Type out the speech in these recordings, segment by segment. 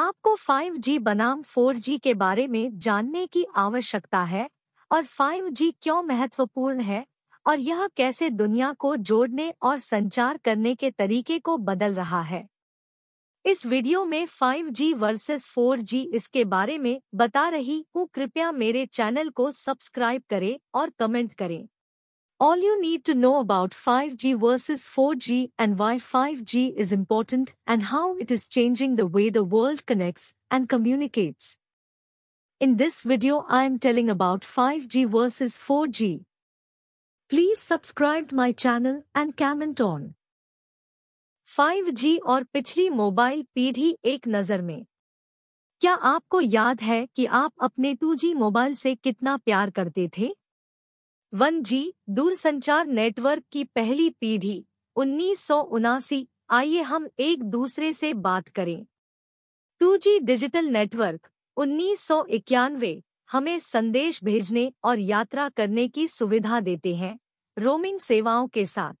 आपको 5G बनाम 4G के बारे में जानने की आवश्यकता है और 5G क्यों महत्वपूर्ण है और यह कैसे दुनिया को जोड़ने और संचार करने के तरीके को बदल रहा है इस वीडियो में 5G वर्सेस 4G इसके बारे में बता रही हूँ कृपया मेरे चैनल को सब्सक्राइब करें और कमेंट करें All you need to know about 5G versus 4G and why 5G is important and how it is changing the way the world connects and communicates. In this video I am telling about 5G versus 4G. Please subscribe my channel and comment on. 5G or पिछली mobile PD एक Nazar में क्या आपको याद है कि आप अपने 2G मोबाइल से कितना प्यार करते थे वन जी दूरसंचार नेटवर्क की पहली पीढ़ी उन्नीस आइए हम एक दूसरे से बात करें टू जी डिजिटल नेटवर्क उन्नीस हमें संदेश भेजने और यात्रा करने की सुविधा देते हैं रोमिंग सेवाओं के साथ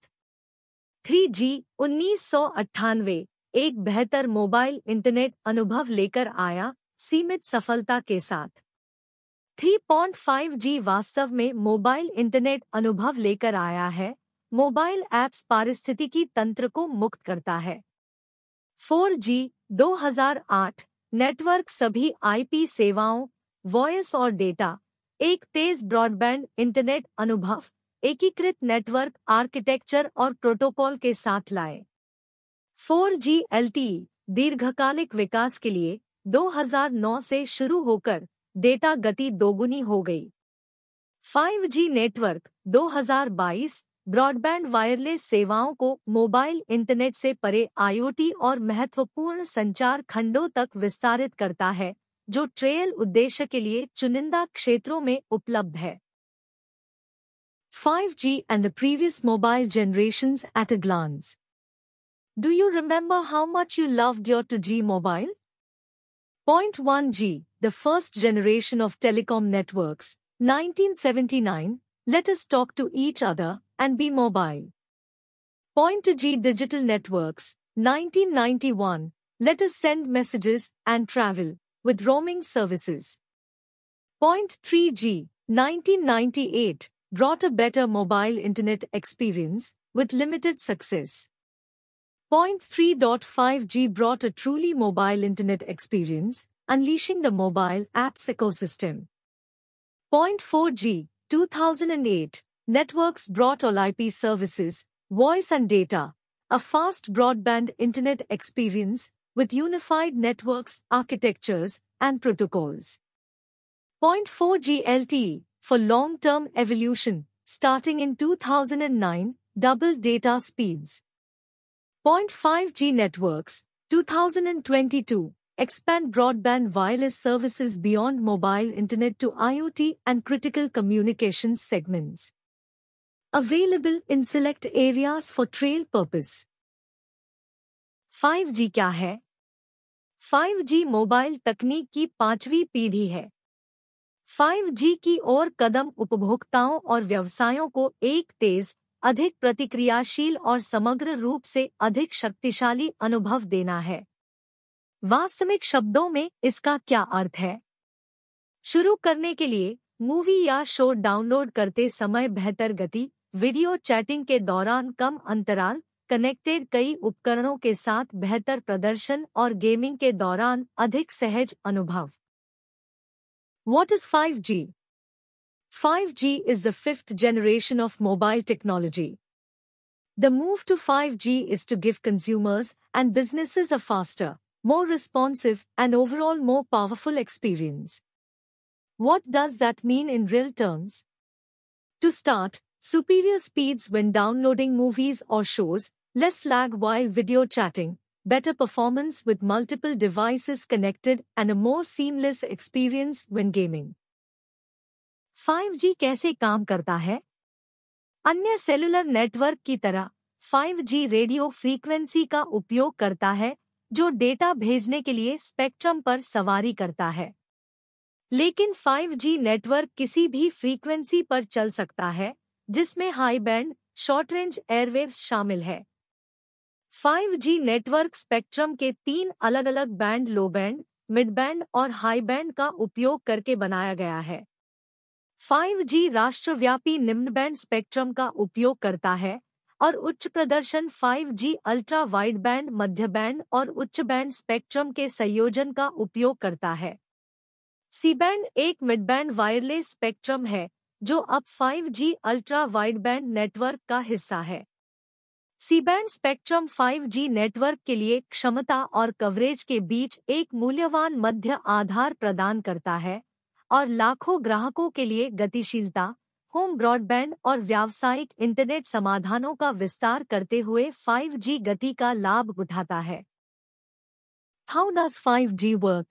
थ्री जी उन्नीस एक बेहतर मोबाइल इंटरनेट अनुभव लेकर आया सीमित सफलता के साथ थ्री पॉइंट फाइव जी वास्तव में मोबाइल इंटरनेट अनुभव लेकर आया है मोबाइल ऐप्स पारिस्थितिकी तंत्र को मुक्त करता है 4G 2008 नेटवर्क सभी आईपी सेवाओं वॉयस और डेटा एक तेज ब्रॉडबैंड इंटरनेट अनुभव एकीकृत नेटवर्क आर्किटेक्चर और प्रोटोकॉल के साथ लाए 4G LTE दीर्घकालिक विकास के लिए 2009 से शुरू होकर डेटा गति दोगुनी हो गई 5G नेटवर्क 2022 ब्रॉडबैंड वायरलेस सेवाओं को मोबाइल इंटरनेट से परे आईओटी और महत्वपूर्ण संचार खंडों तक विस्तारित करता है जो ट्रेल उद्देश्य के लिए चुनिंदा क्षेत्रों में उपलब्ध है 5G and the previous mobile generations at a do you you how much you love your two G mobile Point 1G, the first generation of telecom networks, 1979, let us talk to each other and be mobile. Point 2G digital networks, 1991, let us send messages and travel with roaming services. Point 3G, 1998, brought a better mobile internet experience with limited success. 0.3.5G brought a truly mobile internet experience, unleashing the mobile apps ecosystem. 0.4G, 2008, networks brought all IP services, voice and data, a fast broadband internet experience with unified networks, architectures, and protocols. 0.4G LTE, for long-term evolution, starting in 2009, double data speeds. 0.5G networks, 2022, expand broadband wireless services beyond mobile internet to IoT and critical communications segments. Available in select areas for trail purpose. 5G क्या है 5G mobile तकनीक की पांचवी पीढ़ी है 5G की ओर कदम उपभोक्ताओं और व्यवसायों को एक तेज अधिक प्रतिक्रियाशील और समग्र रूप से अधिक शक्तिशाली अनुभव देना है वास्तविक शब्दों में इसका क्या अर्थ है शुरू करने के लिए मूवी या शो डाउनलोड करते समय बेहतर गति वीडियो चैटिंग के दौरान कम अंतराल कनेक्टेड कई उपकरणों के साथ बेहतर प्रदर्शन और गेमिंग के दौरान अधिक सहज अनुभव what is five G 5G is the fifth generation of mobile technology. The move to 5G is to give consumers and businesses a faster, more responsive, and overall more powerful experience. What does that mean in real terms? To start, superior speeds when downloading movies or shows, less lag while video chatting, better performance with multiple devices connected, and a more seamless experience when gaming. 5G कैसे काम करता है अन्य cellular network की तरह 5G radio frequency का उपयोग करता है जो डेटा भेजने के लिए स्पेक्ट्रम पर सवारी करता है लेकिन 5G नेटवर्क किसी भी फ्रीक्वेंसी पर चल सकता है जिसमें high band short range airwaves शामिल है 5G नेटवर्क स्पेक्ट्रम के तीन अलग अलग band low band mid band और हाई बैंड का उपयोग करके बनाया गया है 5G राष्ट्रव्यापी निम्न बैंड स्पेक्ट्रम का उपयोग करता है और उच्च प्रदर्शन 5G अल्ट्रा वाइड बैंड मध्य बैंड और उच्च बैंड स्पेक्ट्रम के संयोजन का उपयोग करता है सी बैंड एक मिड बैंड वायरलेस स्पेक्ट्रम है जो अब 5G ultra wide band network का हिस्सा है C band spectrum 5G network के लिए क्षमता और कवरेज के बीच एक मूल्यवान मध्य आधार प्रदान करता है और लाखों ग्राहकों के लिए गतिशीलता होम ब्रॉडबैंड और व्यावसायिक इंटरनेट समाधानों का विस्तार करते हुए 5G गति का लाभ उठाता है How does 5G work?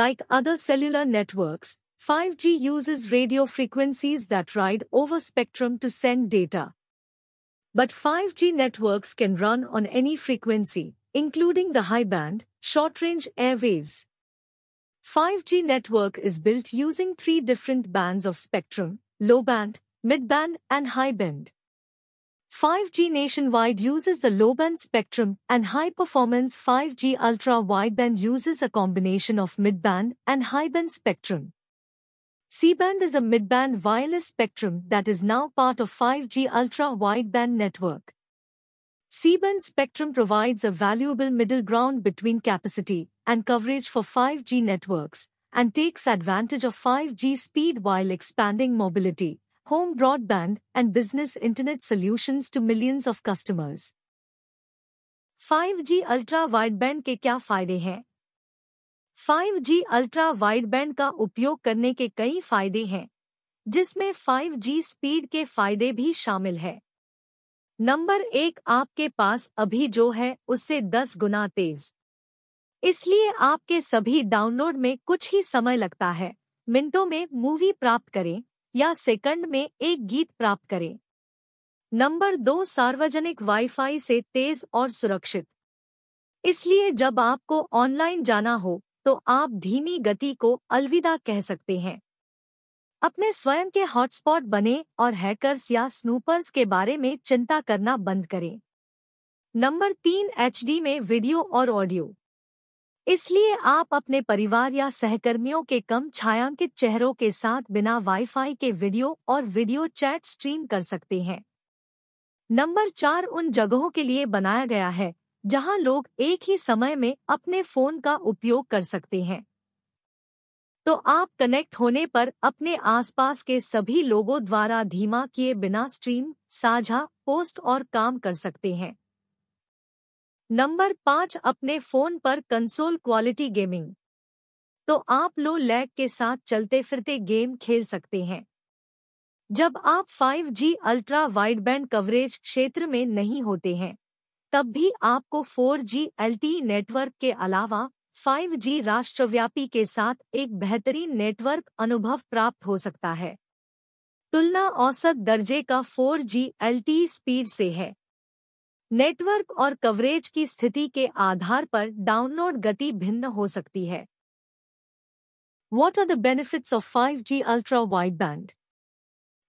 Like other cellular networks, 5G uses radio frequencies that ride over spectrum to send data. But 5G networks can run on any frequency, including the high band, short range airwaves, 5G network is built using three different bands of spectrum, low band, mid band, and high band. 5G nationwide uses the low band spectrum and high performance 5G ultra wideband uses a combination of mid band and high band spectrum. C-band is a mid-band wireless spectrum that is now part of 5G ultra-wideband network. C-band spectrum provides a valuable middle ground between capacity, and coverage for 5G networks, and takes advantage of 5G speed while expanding mobility, home broadband, and business internet solutions to millions of customers. 5G Ultra Wideband के क्या फायदे हैं 5G ultra wideband का उपयोग करने के कई फायदे हैं जिसमें 5G स्पीड के फायदे भी शामिल है नंबर एक आपके पास अभी जो है उससे 10 गुना तेज इसलिए आपके सभी डाउनलोड में कुछ ही समय लगता है मिनटों में मूवी प्राप्त करें या सेकंड में एक गीत प्राप्त करें नंबर दो सार्वजनिक वाईफाई से तेज और सुरक्षित इसलिए जब आपको ऑनलाइन जाना हो तो आप धीमी गति को अलविदा कह सकते हैं अपने स्वयं के हॉटस्पॉट बने और हैकर्स या स्नूपर्स के बारे में चिंता करना बंद करें नंबर तीन एच में वीडियो और ऑडियो इसलिए आप अपने परिवार या सहकर्मियों के कम छायांकित चेहरों के साथ बिना वाईफाई के वीडियो और वीडियो चैट स्ट्रीम कर सकते हैं नंबर चार उन जगहों के लिए बनाया गया है जहां लोग एक ही समय में अपने फोन का उपयोग कर सकते हैं तो आप कनेक्ट होने पर अपने आसपास के सभी लोगों द्वारा धीमा किए बिना स्ट्रीम साझा पोस्ट और काम कर सकते हैं नंबर पाँच अपने फोन पर कंसोल क्वालिटी गेमिंग तो आप लो लैग के साथ चलते फिरते गेम खेल सकते हैं जब आप 5G अल्ट्रा वाइडबैंड कवरेज क्षेत्र में नहीं होते हैं तब भी आपको 4G LTE नेटवर्क के अलावा 5G राष्ट्रव्यापी के साथ एक बेहतरीन नेटवर्क अनुभव प्राप्त हो सकता है तुलना औसत दर्जे का 4G LTE स्पीड से है Network or coverage की स्थिति के आधार पर डाउनलोड गति भिन्न हो सकती है What are the benefits of 5G ultra wideband?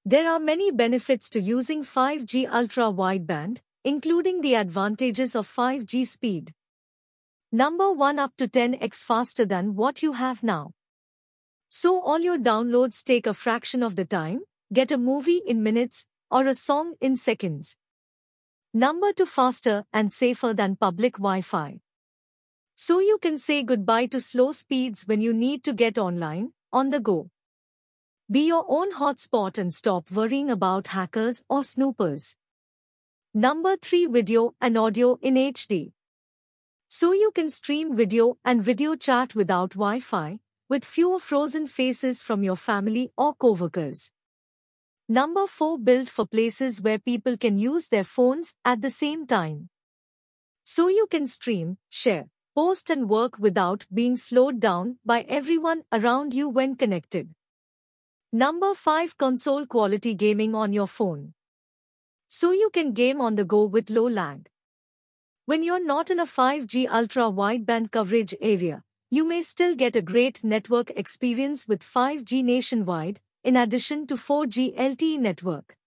There are many benefits to using 5G ultra wideband, including the advantages of 5G speed. Number 1 up to 10x faster than what you have now. So all your downloads take a fraction of the time, get a movie in minutes, or a song in seconds. Number 2 faster and safer than public Wi-Fi. So you can say goodbye to slow speeds when you need to get online, on the go. Be your own hotspot and stop worrying about hackers or snoopers. Number 3 Video and audio in HD. So you can stream video and video chat without Wi-Fi, with fewer frozen faces from your family or coworkers. Number 4 Built for places where people can use their phones at the same time. So you can stream, share, post and work without being slowed down by everyone around you when connected. Number 5 Console quality gaming on your phone. So you can game on the go with low lag. When you're not in a 5G ultra wideband coverage area, you may still get a great network experience with 5G nationwide in addition to 4G LTE network.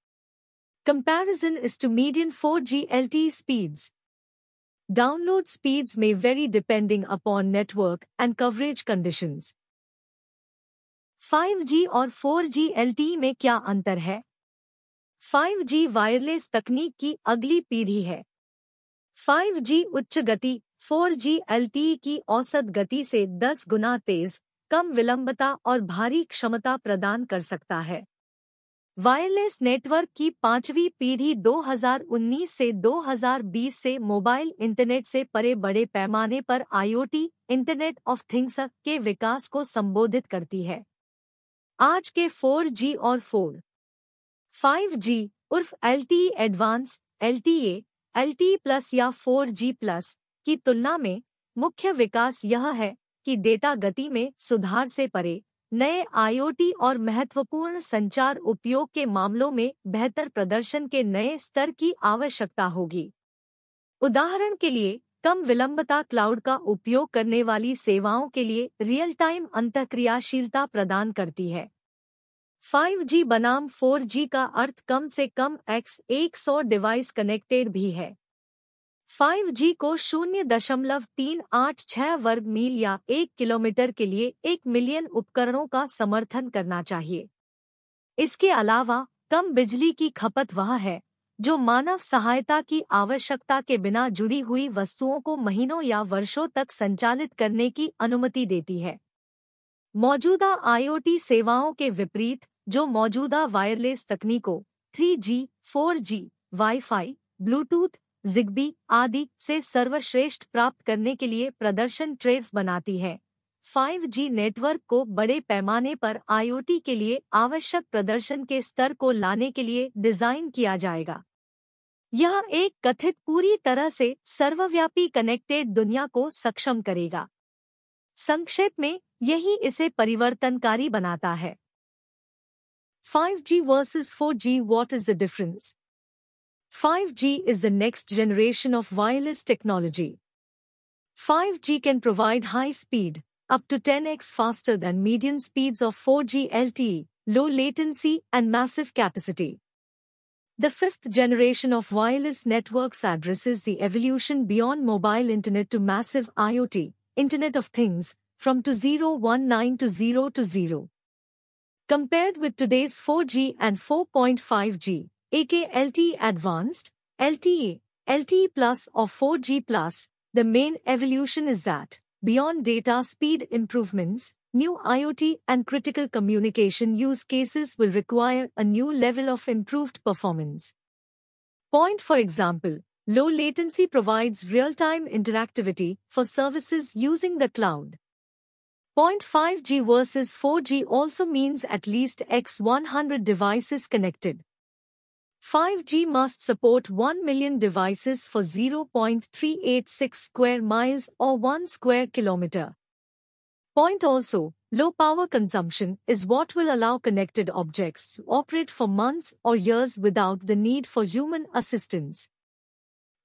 Comparison is to median 4G LTE speeds. Download speeds may vary depending upon network and coverage conditions. 5G और 4G LTE में क्या अंतर है 5G wireless तकनीक की अगली पीढ़ी है 5G उच्च गति 4G LTE की औसत गति से 10 गुना तेज कम विलंबता और भारी क्षमता प्रदान कर सकता है वायरलेस नेटवर्क की पांचवी पीढ़ी 2019 से 2020 से मोबाइल इंटरनेट से परे बड़े पैमाने पर आईओटी इंटरनेट ऑफ थिंग्स के विकास को संबोधित करती है आज के 4G और 4 5G उर्फ L T advanced L T plus या 4G प्लस की तुलना में मुख्य विकास यह है कि डेटा गति में सुधार से परे नए आईओटी और महत्वपूर्ण संचार उपयोग के मामलों में बेहतर प्रदर्शन के नए स्तर की आवश्यकता होगी उदाहरण के लिए कम विलंबता क्लाउड का उपयोग करने वाली सेवाओं के लिए रियल टाइम अंतक्रियाशीलता प्रदान करती है 5G बनाम 4G का अर्थ कम से कम एक्स 100 डिवाइस कनेक्टेड भी है 5G को शून्य दशमलव तीन आठ छह वर्ग मील या एक किलोमीटर के लिए एक मिलियन उपकरणों का समर्थन करना चाहिए इसके अलावा कम बिजली की खपत वह है जो मानव सहायता की आवश्यकता के बिना जुड़ी हुई वस्तुओं को महीनों या वर्षों तक संचालित करने की अनुमति देती है मौजूदा आईओटी सेवाओं के विपरीत जो मौजूदा वायरलेस तकनीकों 3G, 4G, wifi, Bluetooth Zigbee आदि से सर्वश्रेष्ठ प्राप्त करने के लिए प्रदर्शन ट्रेड बनाती है 5G नेटवर्क को बड़े पैमाने पर आईओटी के लिए आवश्यक प्रदर्शन के स्तर को लाने के लिए डिजाइन किया जाएगा यह एक कथित पूरी तरह से सर्वव्यापी कनेक्टेड दुनिया को सक्षम करेगा संक्षेप में यही इसे परिवर्तनकारी बनाता है 5G versus 4G what is the difference 5G is the next generation of wireless technology. 5G can provide high speed, up to 10x faster than median speeds of 4G LTE, low latency, and massive capacity. The fifth generation of wireless networks addresses the evolution beyond mobile internet to massive IoT, Internet of Things, from 2019 to 0 to 0. Compared with today's 4G and 4.5G, aka LTE Advanced, LTE, LTE Plus or 4G Plus, the main evolution is that, beyond data speed improvements, new IoT and critical communication use cases will require a new level of improved performance. Point for example, low latency provides real-time interactivity for services using the cloud. 0.5G versus 4G also means at least X100 devices connected, 5G must support 1 million devices for 0.386 square miles or 1 square kilometer. Point also, low power consumption is what will allow connected objects to operate for months or years without the need for human assistance.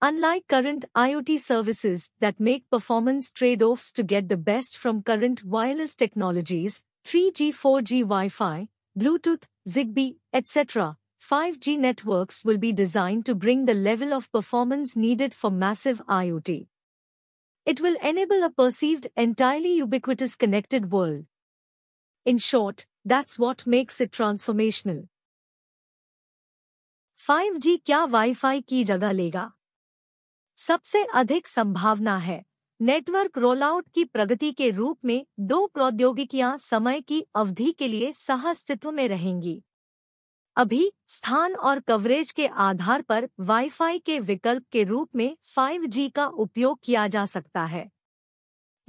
Unlike current IoT services that make performance trade-offs to get the best from current wireless technologies, 3G, 4G Wi-Fi, Bluetooth, Zigbee, etc., 5G networks will be designed to bring the level of performance needed for massive IoT. It will enable a perceived entirely ubiquitous connected world. In short, that's what makes it transformational. 5G क्या Wi-Fi की जगह लेगा सबसे अधिक संभावना है network rollout की प्रगति के रूप में दो प्रौद्योगिकियां समय की अवधि के लिए सहअस्तित्व में रहेंगी अभी स्थान और कवरेज के आधार पर वाईफाई के विकल्प के रूप में 5G का उपयोग किया जा सकता है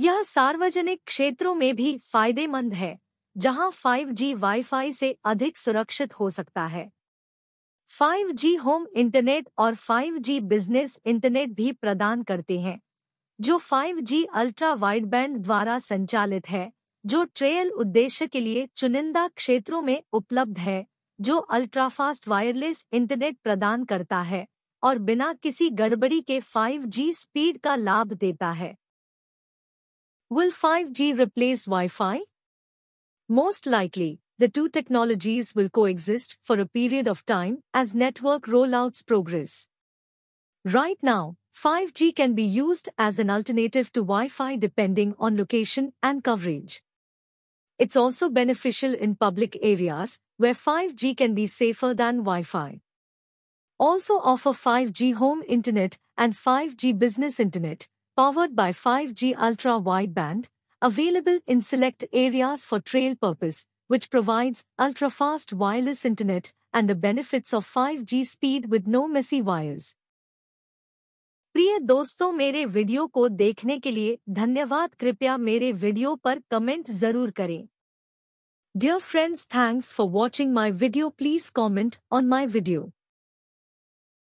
यह सार्वजनिक क्षेत्रों में भी फायदेमंद है जहां 5G वाईफाई से अधिक सुरक्षित हो सकता है 5G होम इंटरनेट और 5G बिजनेस इंटरनेट भी प्रदान करते हैं जो 5G अल्ट्रा वाइडबैंड द्वारा संचालित है जो ट्रेल उद्देश्य के लिए चुनिंदा क्षेत्रों में उपलब्ध है जो अल्ट्राफास्ट वायरलेस इंटरनेट प्रदान करता है और बिना किसी गड़बड़ी के 5G speed का लाभ देता है Will 5G replace Wi-Fi? Most likely, the two technologies will coexist for a period of time as network rollouts progress. Right now, 5G can be used as an alternative to Wi-Fi depending on location and coverage. It's also beneficial in public areas where 5G can be safer than Wi-Fi. Also offer 5G home internet and 5G business internet, powered by 5G ultra wideband, available in select areas for trail purpose, which provides ultra-fast wireless internet and the benefits of 5G speed with no messy wires. प्रिय दोस्तों मेरे video को देखने के लिए धन्यवाद कृपया मेरे वीडियो पर कमेंट जरूर करें Dear friends thanks for watching my video please comment on my video.